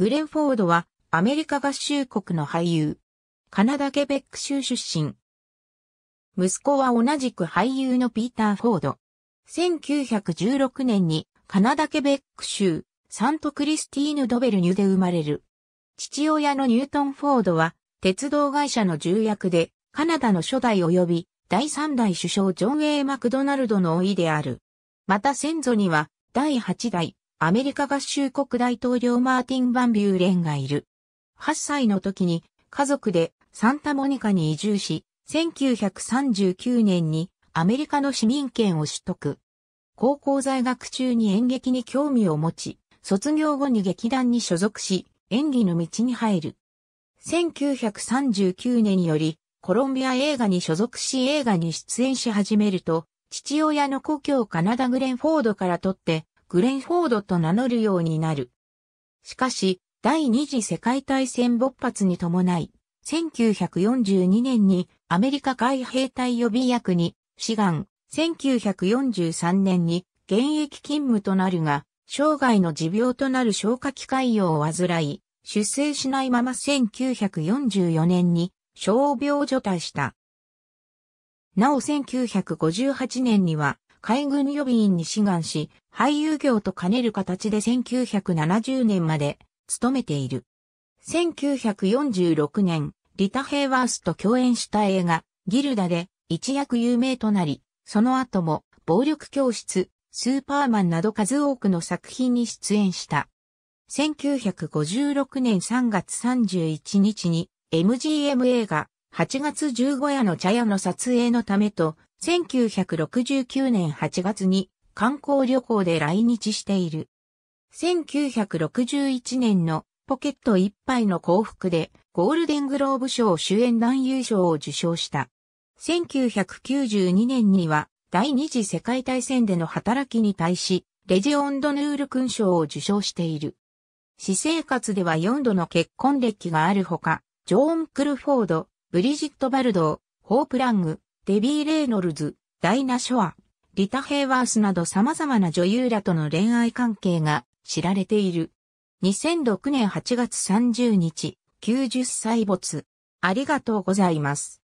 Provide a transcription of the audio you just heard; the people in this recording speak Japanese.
グレンフォードはアメリカ合衆国の俳優。カナダケベック州出身。息子は同じく俳優のピーター・フォード。1916年にカナダケベック州サントクリスティーヌ・ドベルニュで生まれる。父親のニュートン・フォードは鉄道会社の重役でカナダの初代及び第3代首相ジョン・エイ・マクドナルドの老いである。また先祖には第8代アメリカ合衆国大統領マーティン・バンビューレンがいる。8歳の時に家族でサンタモニカに移住し、1939年にアメリカの市民権を取得。高校在学中に演劇に興味を持ち、卒業後に劇団に所属し、演技の道に入る。1939年よりコロンビア映画に所属し映画に出演し始めると、父親の故郷カナダグレンフォードから取ってグレンフォードと名乗るようになる。しかし、第二次世界大戦勃発に伴い、1942年にアメリカ海兵隊予備役に志願、1943年に現役勤務となるが、生涯の持病となる消化器海洋を患い、出生しないまま1944年に傷病除退した。なお1958年には海軍予備員に志願し、俳優業と兼ねる形で1970年まで勤めている。1946年、リタ・ヘイワースと共演した映画、ギルダで一躍有名となり、その後も暴力教室、スーパーマンなど数多くの作品に出演した。1956年3月31日に MGM 映画8月15夜の茶屋の撮影のためと1969年8月に観光旅行で来日している。1961年のポケット一杯の幸福でゴールデングローブ賞主演男優賞を受賞した。1992年には第二次世界大戦での働きに対しレジオンドヌール勲章を受賞している。私生活では4度の結婚歴があるほか、ジョーン・クルフォード、ブリジット・バルドー、ホープ・ラング、デビー・レイノルズ、ダイナ・ショア、リタ・ヘイワースなど様々な女優らとの恋愛関係が知られている。2006年8月30日、90歳没。ありがとうございます。